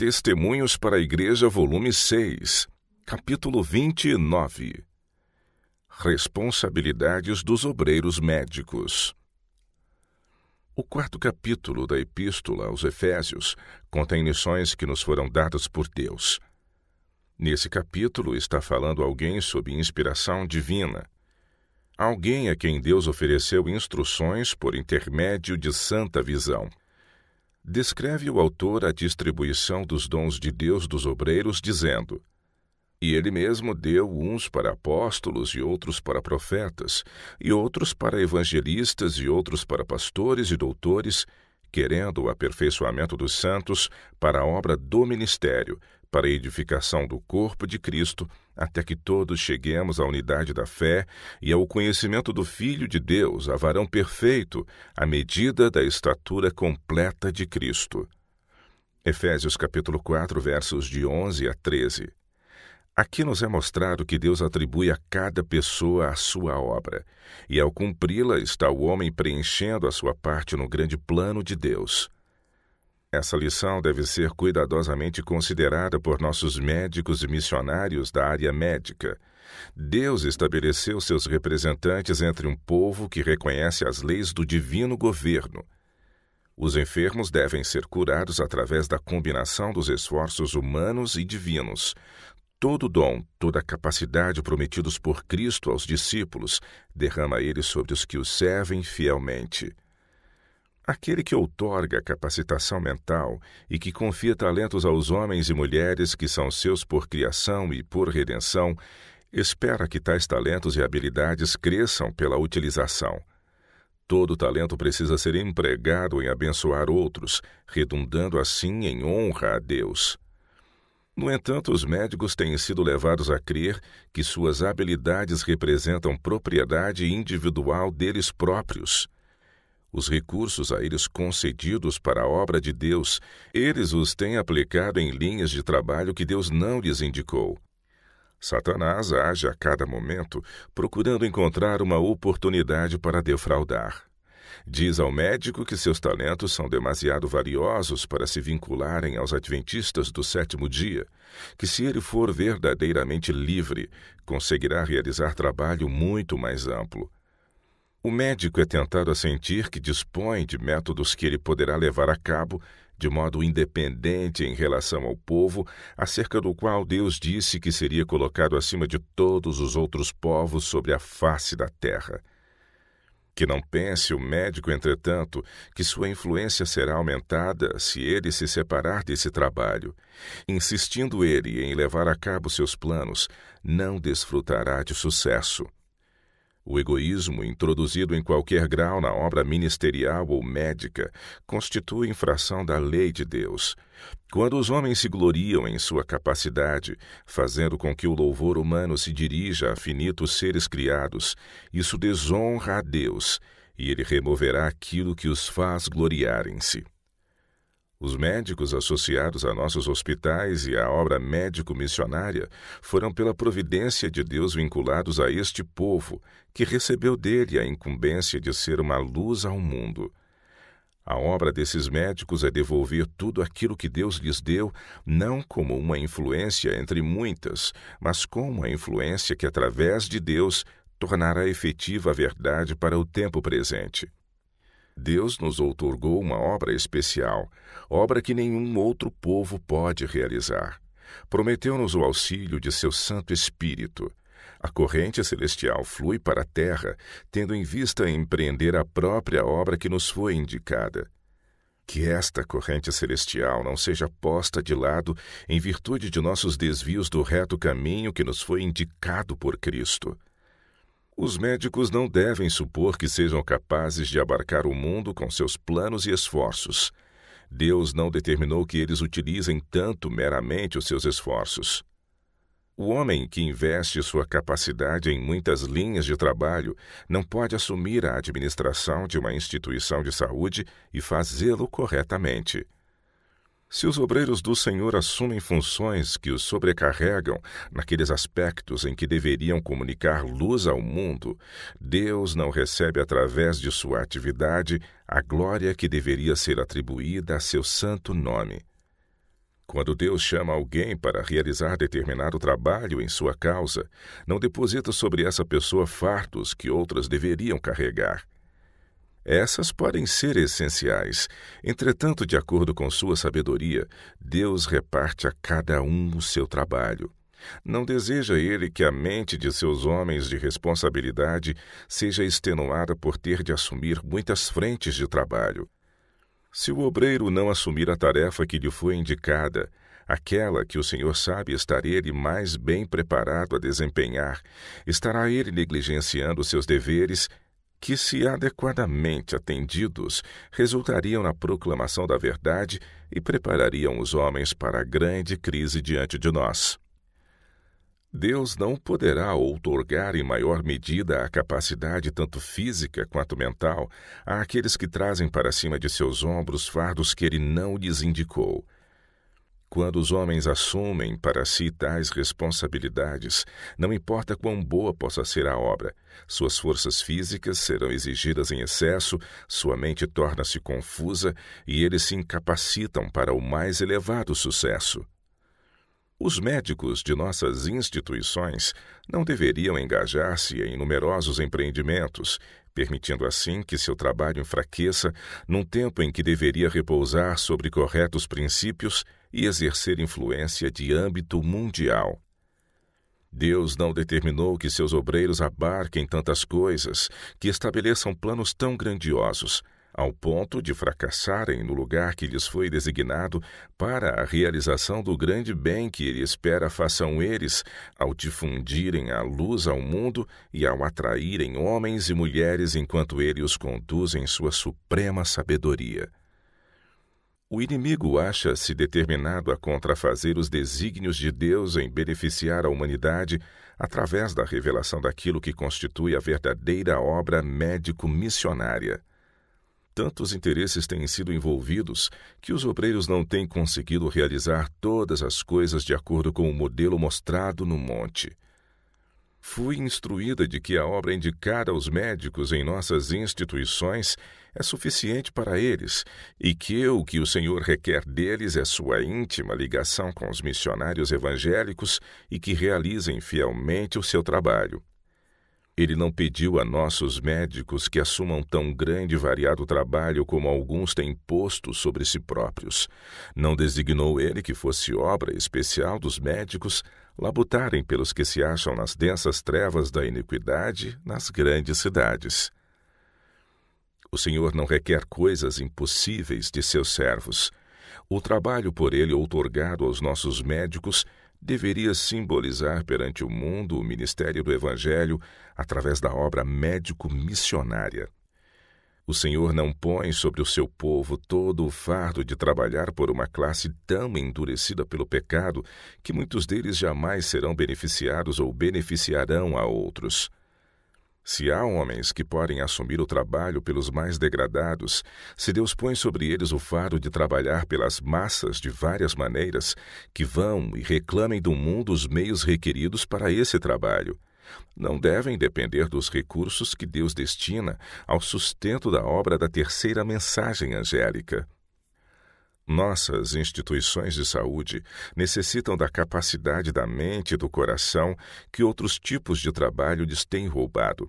Testemunhos para a Igreja, volume 6, capítulo 29. Responsabilidades dos obreiros médicos. O quarto capítulo da Epístola aos Efésios contém lições que nos foram dadas por Deus. Nesse capítulo está falando alguém sob inspiração divina. Alguém a quem Deus ofereceu instruções por intermédio de santa visão descreve o autor a distribuição dos dons de Deus dos obreiros, dizendo: E ele mesmo deu uns para apóstolos, e outros para profetas, e outros para evangelistas, e outros para pastores e doutores, querendo o aperfeiçoamento dos santos para a obra do ministério, para a edificação do corpo de Cristo, até que todos cheguemos à unidade da fé e ao conhecimento do Filho de Deus, a varão perfeito, à medida da estatura completa de Cristo. Efésios capítulo 4, versos de 11 a 13. Aqui nos é mostrado que Deus atribui a cada pessoa a sua obra, e ao cumpri-la está o homem preenchendo a sua parte no grande plano de Deus. Essa lição deve ser cuidadosamente considerada por nossos médicos e missionários da área médica. Deus estabeleceu seus representantes entre um povo que reconhece as leis do divino governo. Os enfermos devem ser curados através da combinação dos esforços humanos e divinos. Todo dom, toda capacidade prometidos por Cristo aos discípulos, derrama ele sobre os que o servem fielmente. Aquele que outorga capacitação mental e que confia talentos aos homens e mulheres que são seus por criação e por redenção, espera que tais talentos e habilidades cresçam pela utilização. Todo talento precisa ser empregado em abençoar outros, redundando assim em honra a Deus. No entanto, os médicos têm sido levados a crer que suas habilidades representam propriedade individual deles próprios. Os recursos a eles concedidos para a obra de Deus, eles os têm aplicado em linhas de trabalho que Deus não lhes indicou. Satanás age a cada momento procurando encontrar uma oportunidade para defraudar. Diz ao médico que seus talentos são demasiado valiosos para se vincularem aos adventistas do sétimo dia, que se ele for verdadeiramente livre, conseguirá realizar trabalho muito mais amplo. O médico é tentado a sentir que dispõe de métodos que ele poderá levar a cabo de modo independente em relação ao povo, acerca do qual Deus disse que seria colocado acima de todos os outros povos sobre a face da terra. Que não pense o médico, entretanto, que sua influência será aumentada se ele se separar desse trabalho. Insistindo ele em levar a cabo seus planos, não desfrutará de sucesso. O egoísmo, introduzido em qualquer grau na obra ministerial ou médica, constitui infração da lei de Deus. Quando os homens se gloriam em sua capacidade, fazendo com que o louvor humano se dirija a finitos seres criados, isso desonra a Deus, e ele removerá aquilo que os faz gloriarem-se. Os médicos associados a nossos hospitais e à obra médico-missionária foram, pela providência de Deus, vinculados a este povo, que recebeu dele a incumbência de ser uma luz ao mundo. A obra desses médicos é devolver tudo aquilo que Deus lhes deu, não como uma influência entre muitas, mas como a influência que, através de Deus, tornará efetiva a verdade para o tempo presente. Deus nos outorgou uma obra especial, obra que nenhum outro povo pode realizar. Prometeu-nos o auxílio de seu Santo Espírito. A corrente celestial flui para a terra, tendo em vista empreender a própria obra que nos foi indicada. Que esta corrente celestial não seja posta de lado em virtude de nossos desvios do reto caminho que nos foi indicado por Cristo. Os médicos não devem supor que sejam capazes de abarcar o mundo com seus planos e esforços. Deus não determinou que eles utilizem tanto meramente os seus esforços. O homem que investe sua capacidade em muitas linhas de trabalho não pode assumir a administração de uma instituição de saúde e fazê-lo corretamente. Se os obreiros do Senhor assumem funções que os sobrecarregam naqueles aspectos em que deveriam comunicar luz ao mundo, Deus não recebe através de sua atividade a glória que deveria ser atribuída a seu santo nome. Quando Deus chama alguém para realizar determinado trabalho em sua causa, não deposita sobre essa pessoa fardos que outras deveriam carregar. Essas podem ser essenciais. Entretanto, de acordo com sua sabedoria, Deus reparte a cada um o seu trabalho. Não deseja ele que a mente de seus homens de responsabilidade seja extenuada por ter de assumir muitas frentes de trabalho. Se o obreiro não assumir a tarefa que lhe foi indicada, aquela que o Senhor sabe estar ele mais bem preparado a desempenhar, estará ele negligenciando seus deveres que, se adequadamente atendidos, resultariam na proclamação da verdade e preparariam os homens para a grande crise diante de nós. Deus não poderá outorgar em maior medida a capacidade tanto física quanto mental àqueles que trazem para cima de seus ombros fardos que ele não lhes indicou quando os homens assumem para si tais responsabilidades, não importa quão boa possa ser a obra, suas forças físicas serão exigidas em excesso, sua mente torna-se confusa e eles se incapacitam para o mais elevado sucesso. Os médicos de nossas instituições não deveriam engajar-se em numerosos empreendimentos, permitindo assim que seu trabalho enfraqueça num tempo em que deveria repousar sobre corretos princípios e exercer influência de âmbito mundial. Deus não determinou que seus obreiros abarquem tantas coisas, que estabeleçam planos tão grandiosos, ao ponto de fracassarem no lugar que lhes foi designado para a realização do grande bem que Ele espera façam eles ao difundirem a luz ao mundo e ao atraírem homens e mulheres enquanto Ele os conduz em sua suprema sabedoria. O inimigo acha-se determinado a contrafazer os desígnios de Deus em beneficiar a humanidade através da revelação daquilo que constitui a verdadeira obra médico-missionária. Tantos interesses têm sido envolvidos que os obreiros não têm conseguido realizar todas as coisas de acordo com o modelo mostrado no monte. Fui instruída de que a obra indicada aos médicos em nossas instituições é suficiente para eles, e que o que o Senhor requer deles é sua íntima ligação com os missionários evangélicos e que realizem fielmente o seu trabalho. Ele não pediu a nossos médicos que assumam tão grande e variado trabalho como alguns têm posto sobre si próprios. Não designou ele que fosse obra especial dos médicos labutarem pelos que se acham nas densas trevas da iniquidade nas grandes cidades. O Senhor não requer coisas impossíveis de seus servos. O trabalho por ele outorgado aos nossos médicos deveria simbolizar perante o mundo o ministério do Evangelho através da obra médico-missionária. O Senhor não põe sobre o seu povo todo o fardo de trabalhar por uma classe tão endurecida pelo pecado que muitos deles jamais serão beneficiados ou beneficiarão a outros. Se há homens que podem assumir o trabalho pelos mais degradados, se Deus põe sobre eles o fardo de trabalhar pelas massas de várias maneiras, que vão e reclamem do mundo os meios requeridos para esse trabalho. Não devem depender dos recursos que Deus destina ao sustento da obra da terceira mensagem angélica. Nossas instituições de saúde necessitam da capacidade da mente e do coração que outros tipos de trabalho lhes têm roubado.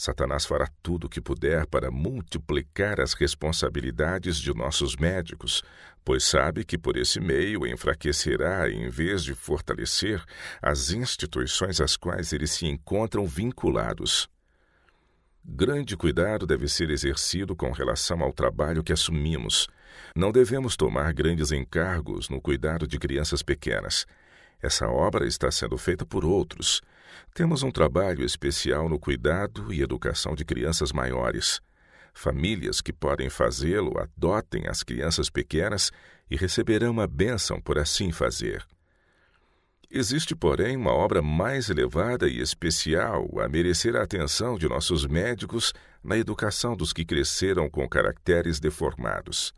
Satanás fará tudo o que puder para multiplicar as responsabilidades de nossos médicos, pois sabe que por esse meio enfraquecerá, em vez de fortalecer, as instituições às quais eles se encontram vinculados. Grande cuidado deve ser exercido com relação ao trabalho que assumimos. Não devemos tomar grandes encargos no cuidado de crianças pequenas. Essa obra está sendo feita por outros. Temos um trabalho especial no cuidado e educação de crianças maiores. Famílias que podem fazê-lo adotem as crianças pequenas e receberão a bênção por assim fazer. Existe, porém, uma obra mais elevada e especial a merecer a atenção de nossos médicos na educação dos que cresceram com caracteres deformados.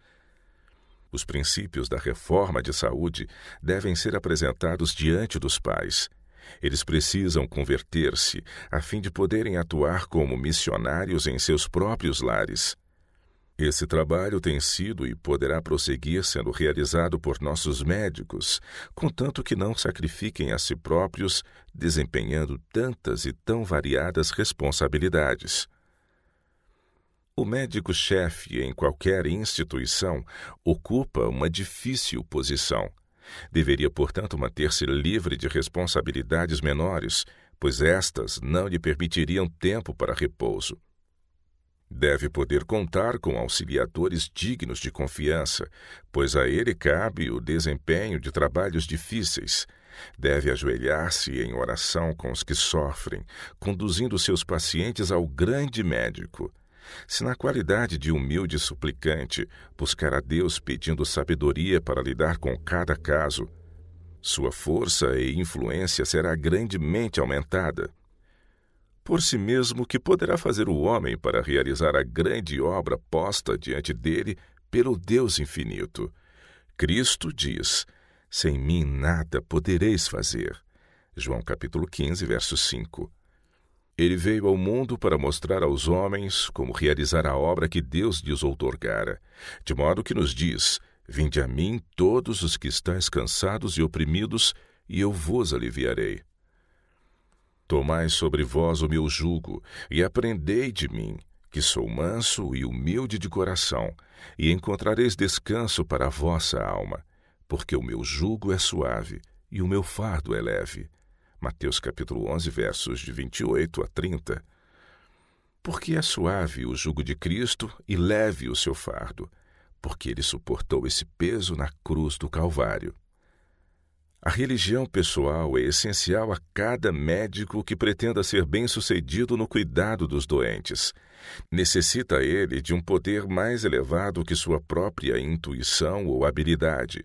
Os princípios da reforma de saúde devem ser apresentados diante dos pais. Eles precisam converter-se a fim de poderem atuar como missionários em seus próprios lares. Esse trabalho tem sido e poderá prosseguir sendo realizado por nossos médicos, contanto que não sacrifiquem a si próprios, desempenhando tantas e tão variadas responsabilidades. O médico-chefe em qualquer instituição ocupa uma difícil posição. Deveria, portanto, manter-se livre de responsabilidades menores, pois estas não lhe permitiriam tempo para repouso. Deve poder contar com auxiliadores dignos de confiança, pois a ele cabe o desempenho de trabalhos difíceis. Deve ajoelhar-se em oração com os que sofrem, conduzindo seus pacientes ao grande médico. Se na qualidade de humilde suplicante buscar a Deus pedindo sabedoria para lidar com cada caso, sua força e influência será grandemente aumentada. Por si mesmo, que poderá fazer o homem para realizar a grande obra posta diante dele pelo Deus infinito? Cristo diz: Sem mim nada podereis fazer. João capítulo 15, verso 5. Ele veio ao mundo para mostrar aos homens como realizar a obra que Deus lhes outorgara, de modo que nos diz: Vinde a mim todos os que estáis cansados e oprimidos, e eu vos aliviarei. Tomai sobre vós o meu jugo, e aprendei de mim, que sou manso e humilde de coração, e encontrareis descanso para a vossa alma, porque o meu jugo é suave e o meu fardo é leve. Mateus capítulo 11, versos de 28 a 30, porque é suave o jugo de Cristo e leve o seu fardo, porque ele suportou esse peso na cruz do Calvário. A religião pessoal é essencial a cada médico que pretenda ser bem-sucedido no cuidado dos doentes. Necessita ele de um poder mais elevado que sua própria intuição ou habilidade.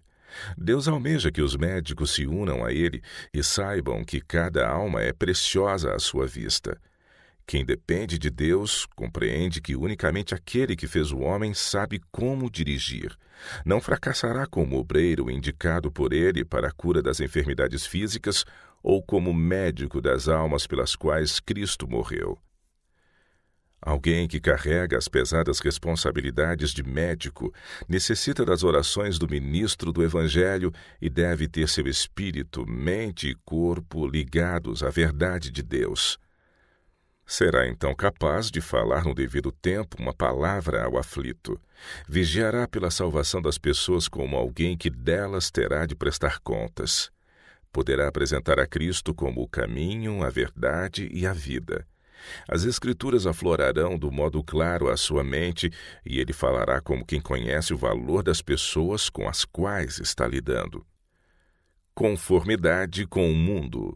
Deus almeja que os médicos se unam a Ele e saibam que cada alma é preciosa à sua vista. Quem depende de Deus compreende que unicamente aquele que fez o homem sabe como dirigir. Não fracassará como obreiro indicado por ele para a cura das enfermidades físicas ou como médico das almas pelas quais Cristo morreu. Alguém que carrega as pesadas responsabilidades de médico necessita das orações do ministro do Evangelho e deve ter seu espírito, mente e corpo ligados à verdade de Deus. Será então capaz de falar no devido tempo uma palavra ao aflito. Vigiará pela salvação das pessoas como alguém que delas terá de prestar contas. Poderá apresentar a Cristo como o caminho, a verdade e a vida as Escrituras aflorarão do modo claro à sua mente e ele falará como quem conhece o valor das pessoas com as quais está lidando. Conformidade com o mundo.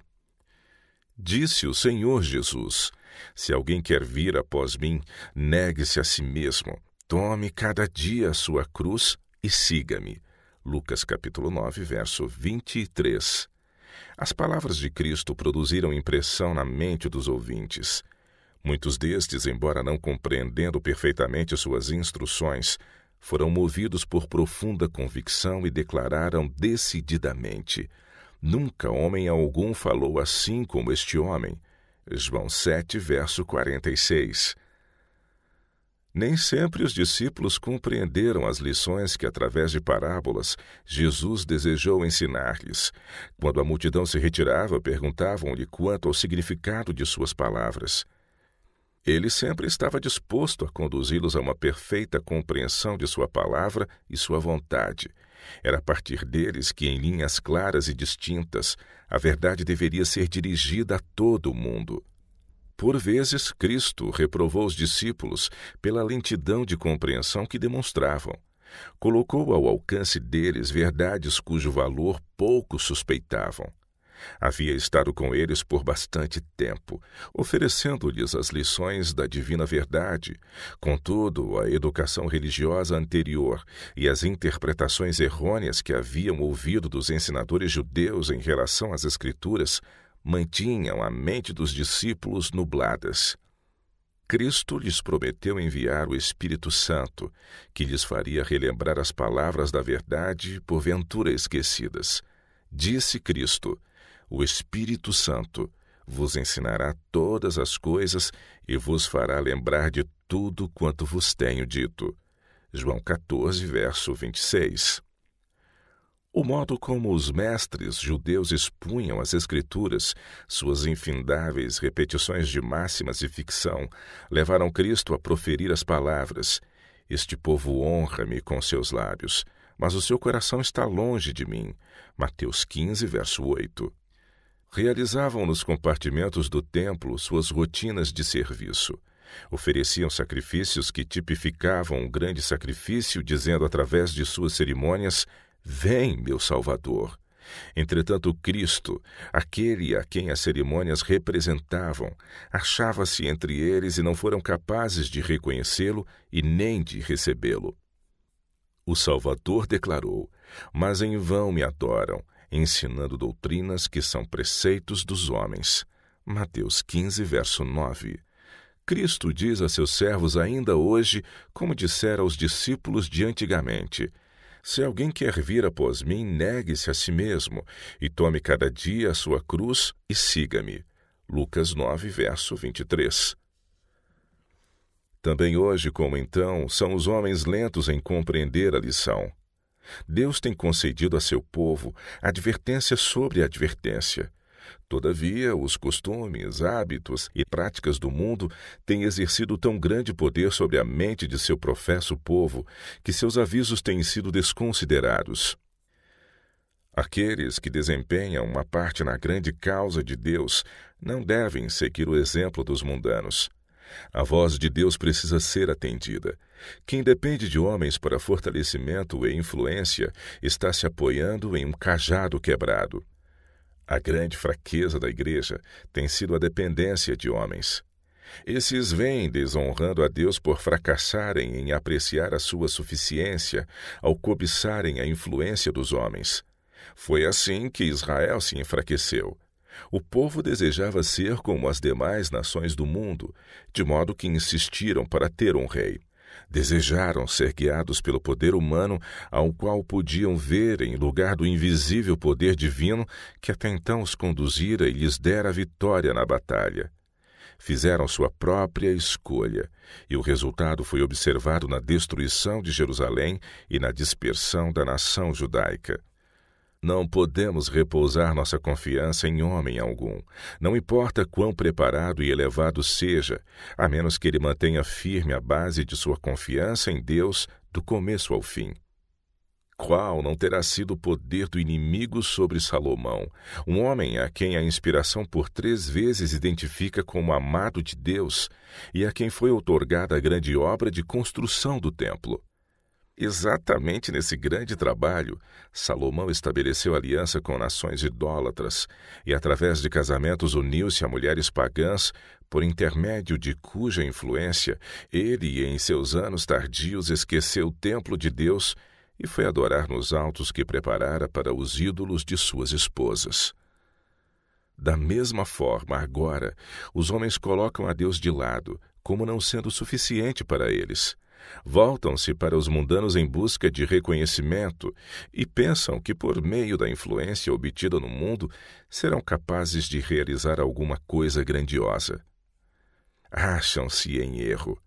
Disse o Senhor Jesus: Se alguém quer vir após mim, negue-se a si mesmo, tome cada dia a sua cruz e siga-me. Lucas capítulo 9, verso 23. As palavras de Cristo produziram impressão na mente dos ouvintes. Muitos destes, embora não compreendendo perfeitamente suas instruções, foram movidos por profunda convicção e declararam decididamente: Nunca homem algum falou assim como este homem. João 7, verso 46. Nem sempre os discípulos compreenderam as lições que, através de parábolas, Jesus desejou ensinar-lhes. Quando a multidão se retirava, perguntavam-lhe quanto ao significado de suas palavras. Ele sempre estava disposto a conduzi-los a uma perfeita compreensão de sua palavra e sua vontade. Era a partir deles que, em linhas claras e distintas, a verdade deveria ser dirigida a todo o mundo. Por vezes, Cristo reprovou os discípulos pela lentidão de compreensão que demonstravam. Colocou ao alcance deles verdades cujo valor poucos suspeitavam. Havia estado com eles por bastante tempo, oferecendo-lhes as lições da divina verdade. Contudo, a educação religiosa anterior e as interpretações errôneas que haviam ouvido dos ensinadores judeus em relação às Escrituras mantinham a mente dos discípulos nubladas. Cristo lhes prometeu enviar o Espírito Santo, que lhes faria relembrar as palavras da verdade porventura esquecidas. Disse Cristo: o Espírito Santo vos ensinará todas as coisas e vos fará lembrar de tudo quanto vos tenho dito. João 14, verso 26. O modo como os mestres judeus expunham as Escrituras, suas infindáveis repetições de máximas e ficção, levaram Cristo a proferir as palavras: Este povo honra-me com seus lábios, mas o seu coração está longe de mim. Mateus 15, verso 8 realizavam nos compartimentos do templo suas rotinas de serviço. Ofereciam sacrifícios que tipificavam um grande sacrifício, dizendo através de suas cerimônias: Vem, meu Salvador. Entretanto, Cristo, aquele a quem as cerimônias representavam, achava-se entre eles e não foram capazes de reconhecê-lo e nem de recebê-lo. O Salvador declarou: Mas em vão me adoram, ensinando doutrinas que são preceitos dos homens. Mateus 15, verso 9. Cristo diz a seus servos ainda hoje, como dissera aos discípulos de antigamente: Se alguém quer vir após mim, negue-se a si mesmo, e tome cada dia a sua cruz e siga-me. Lucas 9, verso 23. Também hoje, como então, são os homens lentos em compreender a lição. Deus tem concedido a seu povo advertência sobre advertência. Todavia, os costumes, hábitos e práticas do mundo têm exercido tão grande poder sobre a mente de seu professo povo que seus avisos têm sido desconsiderados. Aqueles que desempenham uma parte na grande causa de Deus não devem seguir o exemplo dos mundanos. A voz de Deus precisa ser atendida. Quem depende de homens para fortalecimento e influência está se apoiando em um cajado quebrado. A grande fraqueza da igreja tem sido a dependência de homens. Esses vêm desonrando a Deus por fracassarem em apreciar a sua suficiência ao cobiçarem a influência dos homens. Foi assim que Israel se enfraqueceu. O povo desejava ser como as demais nações do mundo, de modo que insistiram para ter um rei. Desejaram ser guiados pelo poder humano, ao qual podiam ver em lugar do invisível poder divino que até então os conduzira e lhes dera a vitória na batalha. Fizeram sua própria escolha, e o resultado foi observado na destruição de Jerusalém e na dispersão da nação judaica. Não podemos repousar nossa confiança em homem algum, não importa quão preparado e elevado seja, a menos que ele mantenha firme a base de sua confiança em Deus do começo ao fim. Qual não terá sido o poder do inimigo sobre Salomão, um homem a quem a inspiração por três vezes identifica como amado de Deus e a quem foi outorgada a grande obra de construção do templo? Exatamente nesse grande trabalho, Salomão estabeleceu aliança com nações idólatras e, através de casamentos, uniu-se a mulheres pagãs, por intermédio de cuja influência ele, em seus anos tardios, esqueceu o templo de Deus e foi adorar nos altos que preparara para os ídolos de suas esposas. Da mesma forma, agora, os homens colocam a Deus de lado, como não sendo suficiente para eles. Voltam-se para os mundanos em busca de reconhecimento e pensam que, por meio da influência obtida no mundo, serão capazes de realizar alguma coisa grandiosa. Acham-se em erro.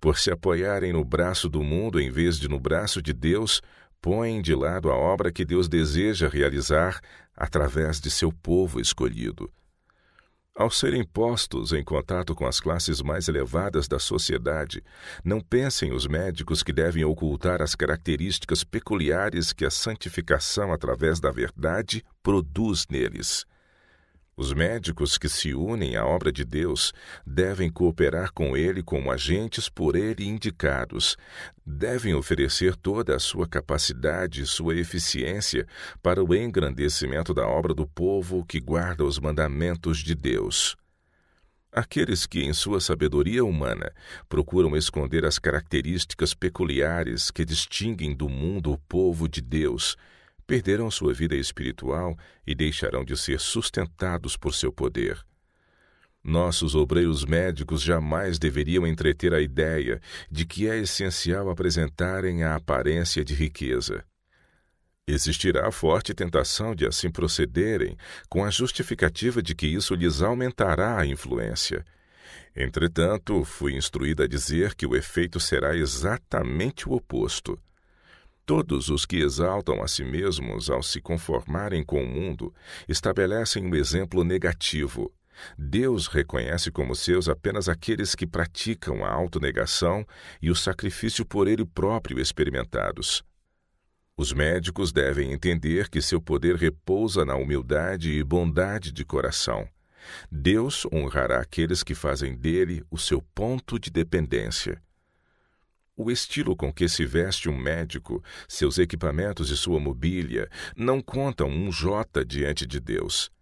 Por se apoiarem no braço do mundo em vez de no braço de Deus, põem de lado a obra que Deus deseja realizar através de seu povo escolhido. Ao serem postos em contato com as classes mais elevadas da sociedade, não pensem os médicos que devem ocultar as características peculiares que a santificação através da verdade produz neles. Os médicos que se unem à obra de Deus devem cooperar com Ele como agentes por Ele indicados. Devem oferecer toda a sua capacidade e sua eficiência para o engrandecimento da obra do povo que guarda os mandamentos de Deus. Aqueles que, em sua sabedoria humana, procuram esconder as características peculiares que distinguem do mundo o povo de Deus perderão sua vida espiritual e deixarão de ser sustentados por seu poder. Nossos obreiros médicos jamais deveriam entreter a ideia de que é essencial apresentarem a aparência de riqueza. Existirá forte tentação de assim procederem, com a justificativa de que isso lhes aumentará a influência. Entretanto, fui instruída a dizer que o efeito será exatamente o oposto. Todos os que exaltam a si mesmos ao se conformarem com o mundo estabelecem um exemplo negativo. Deus reconhece como seus apenas aqueles que praticam a autonegação e o sacrifício por ele próprio experimentados. Os médicos devem entender que seu poder repousa na humildade e bondade de coração. Deus honrará aqueles que fazem dele o seu ponto de dependência. O estilo com que se veste um médico, seus equipamentos e sua mobília não contam um jota diante de Deus.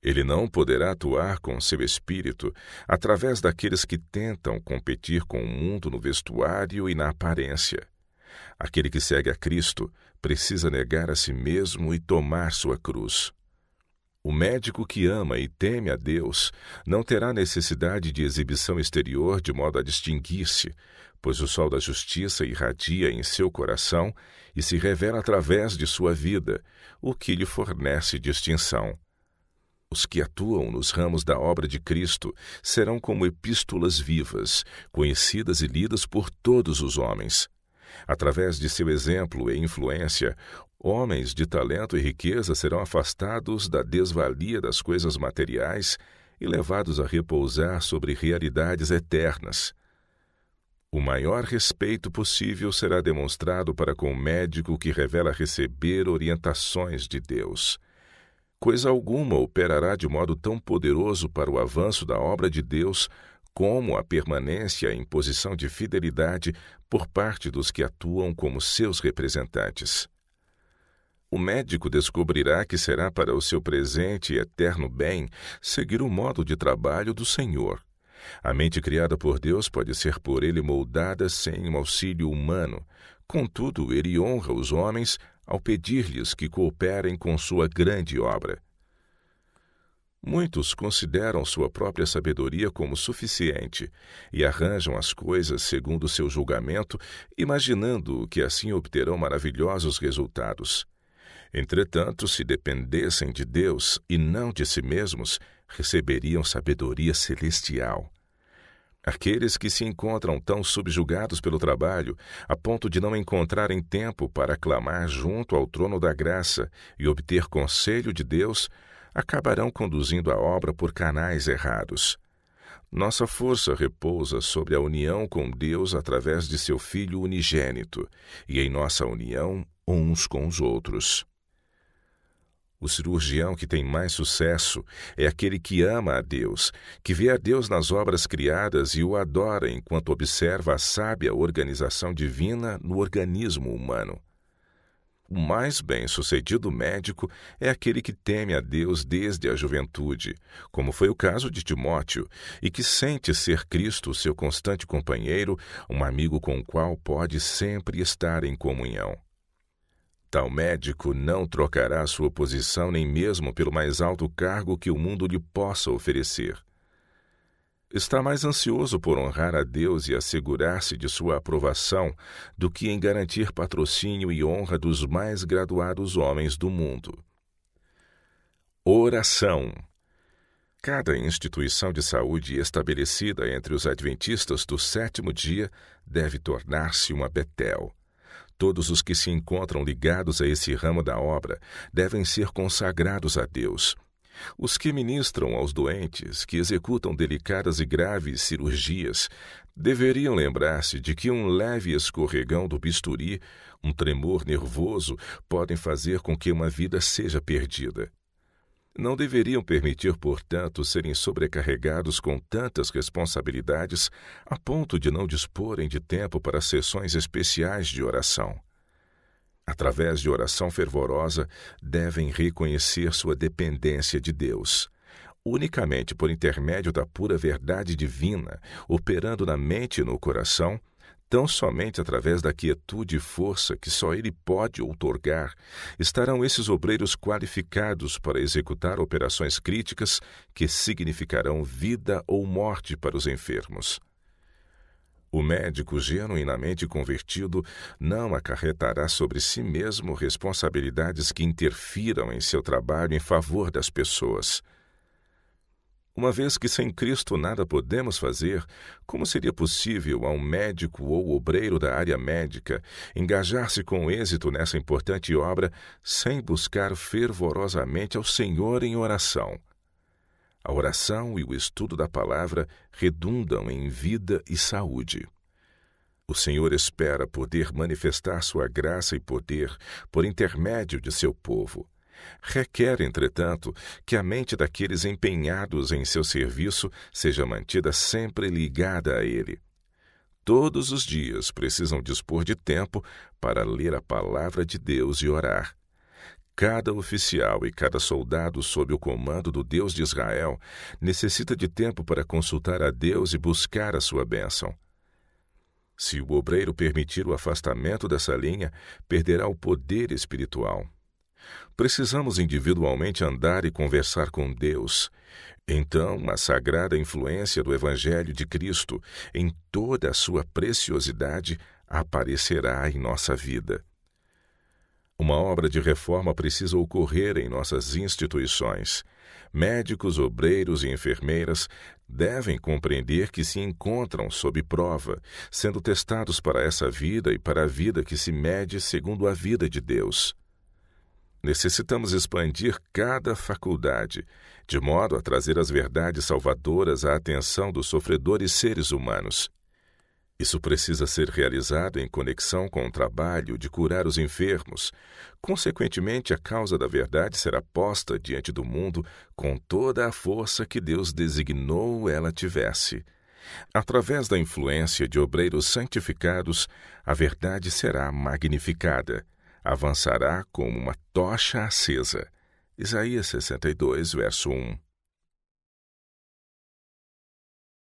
Ele não poderá atuar com seu espírito através daqueles que tentam competir com o mundo no vestuário e na aparência. Aquele que segue a Cristo precisa negar a si mesmo e tomar sua cruz. O médico que ama e teme a Deus não terá necessidade de exibição exterior de modo a distinguir-se, pois o sol da justiça irradia em seu coração e se revela através de sua vida, o que lhe fornece distinção. Os que atuam nos ramos da obra de Cristo serão como epístolas vivas, conhecidas e lidas por todos os homens. Através de seu exemplo e influência, homens de talento e riqueza serão afastados da desvalia das coisas materiais e levados a repousar sobre realidades eternas. O maior respeito possível será demonstrado para com o médico que revela receber orientações de Deus. Coisa alguma operará de modo tão poderoso para o avanço da obra de Deus como a permanência em posição de fidelidade por parte dos que atuam como seus representantes. O médico descobrirá que será para o seu presente e eterno bem seguir o modo de trabalho do Senhor a mente criada por Deus pode ser por ele moldada sem um auxílio humano. Contudo, ele honra os homens ao pedir-lhes que cooperem com sua grande obra. Muitos consideram sua própria sabedoria como suficiente e arranjam as coisas segundo seu julgamento, imaginando que assim obterão maravilhosos resultados. Entretanto, se dependessem de Deus e não de si mesmos, receberiam sabedoria celestial. Aqueles que se encontram tão subjugados pelo trabalho, a ponto de não encontrarem tempo para clamar junto ao trono da graça e obter conselho de Deus, acabarão conduzindo a obra por canais errados. Nossa força repousa sobre a união com Deus através de seu Filho unigênito e em nossa união uns com os outros. O cirurgião que tem mais sucesso é aquele que ama a Deus, que vê a Deus nas obras criadas e o adora enquanto observa a sábia organização divina no organismo humano. O mais bem-sucedido médico é aquele que teme a Deus desde a juventude, como foi o caso de Timóteo, e que sente ser Cristo seu constante companheiro, um amigo com o qual pode sempre estar em comunhão. Tal médico não trocará sua posição nem mesmo pelo mais alto cargo que o mundo lhe possa oferecer. Está mais ansioso por honrar a Deus e assegurar-se de sua aprovação do que em garantir patrocínio e honra dos mais graduados homens do mundo. Oração. Cada instituição de saúde estabelecida entre os adventistas do sétimo dia deve tornar-se uma Betel Todos os que se encontram ligados a esse ramo da obra devem ser consagrados a Deus. Os que ministram aos doentes, que executam delicadas e graves cirurgias, deveriam lembrar-se de que um leve escorregão do bisturi, um tremor nervoso, podem fazer com que uma vida seja perdida. Não deveriam permitir, portanto, serem sobrecarregados com tantas responsabilidades a ponto de não disporem de tempo para sessões especiais de oração. Através de oração fervorosa, devem reconhecer sua dependência de Deus. Unicamente por intermédio da pura verdade divina, operando na mente e no coração, tão somente através da quietude e força que só Ele pode outorgar, estarão esses obreiros qualificados para executar operações críticas que significarão vida ou morte para os enfermos. O médico genuinamente convertido não acarretará sobre si mesmo responsabilidades que interfiram em seu trabalho em favor das pessoas. Uma vez que sem Cristo nada podemos fazer, como seria possível a um médico ou obreiro da área médica engajar-se com êxito nessa importante obra sem buscar fervorosamente ao Senhor em oração? A oração e o estudo da palavra redundam em vida e saúde. O Senhor espera poder manifestar sua graça e poder por intermédio de seu povo. Requer, entretanto, que a mente daqueles empenhados em seu serviço seja mantida sempre ligada a ele. Todos os dias precisam dispor de tempo para ler a palavra de Deus e orar. Cada oficial e cada soldado sob o comando do Deus de Israel necessita de tempo para consultar a Deus e buscar a sua bênção. Se o obreiro permitir o afastamento dessa linha, perderá o poder espiritual. Precisamos individualmente andar e conversar com Deus. Então, a sagrada influência do Evangelho de Cristo, em toda a sua preciosidade, aparecerá em nossa vida. Uma obra de reforma precisa ocorrer em nossas instituições. Médicos, obreiros e enfermeiras devem compreender que se encontram sob prova, sendo testados para essa vida e para a vida que se mede segundo a vida de Deus necessitamos expandir cada faculdade, de modo a trazer as verdades salvadoras à atenção dos sofredores seres humanos. Isso precisa ser realizado em conexão com o trabalho de curar os enfermos. Consequentemente, a causa da verdade será posta diante do mundo com toda a força que Deus designou ela tivesse. Através da influência de obreiros santificados, a verdade será magnificada avançará como uma tocha acesa. Isaías 62, verso 1.